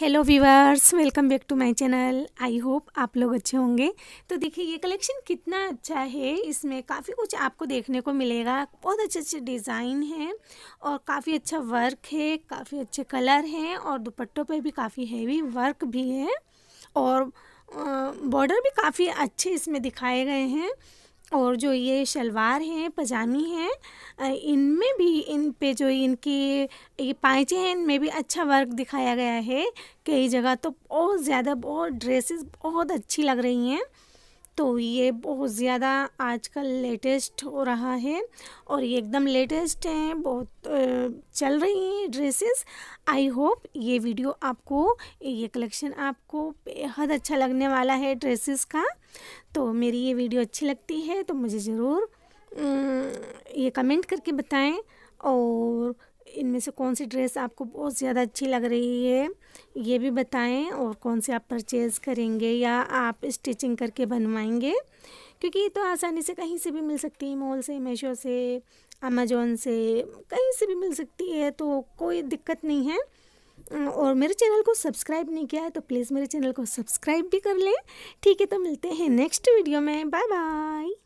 hello viewers welcome back to my channel I hope आप लोग अच्छे होंगे तो देखिए ये कलेक्शन कितना अच्छा है इसमें काफ़ी कुछ आपको देखने को मिलेगा बहुत अच्छे अच्छे डिज़ाइन हैं और काफ़ी अच्छा वर्क है काफ़ी अच्छे कलर हैं और दुपट्टों पे भी काफ़ी हैवी वर्क भी है और बॉर्डर भी काफ़ी अच्छे इसमें दिखाए गए हैं और जो ये शलवार हैं पजामी हैं इनमें भी इन पे जो इनकी ये पाइचे हैं इनमें भी अच्छा वर्क दिखाया गया है कई जगह तो बहुत ज़्यादा बहुत ड्रेसेस बहुत अच्छी लग रही हैं तो ये बहुत ज़्यादा आजकल लेटेस्ट हो रहा है और ये एकदम लेटेस्ट हैं बहुत चल रही हैं ड्रेसेस आई होप ये वीडियो आपको ये कलेक्शन आपको बेहद अच्छा लगने वाला है ड्रेसेस का तो मेरी ये वीडियो अच्छी लगती है तो मुझे ज़रूर ये कमेंट करके बताएं और इनमें से कौन सी ड्रेस आपको बहुत ज़्यादा अच्छी लग रही है ये भी बताएं और कौन से आप परचेज़ करेंगे या आप स्टिचिंग करके बनवाएंगे क्योंकि ये तो आसानी से कहीं से भी मिल सकती है मॉल से मीशो से अमेजोन से कहीं से भी मिल सकती है तो कोई दिक्कत नहीं है और मेरे चैनल को सब्सक्राइब नहीं किया है तो प्लीज़ मेरे चैनल को सब्सक्राइब भी कर लें ठीक है तो मिलते हैं नेक्स्ट वीडियो में बाय बाय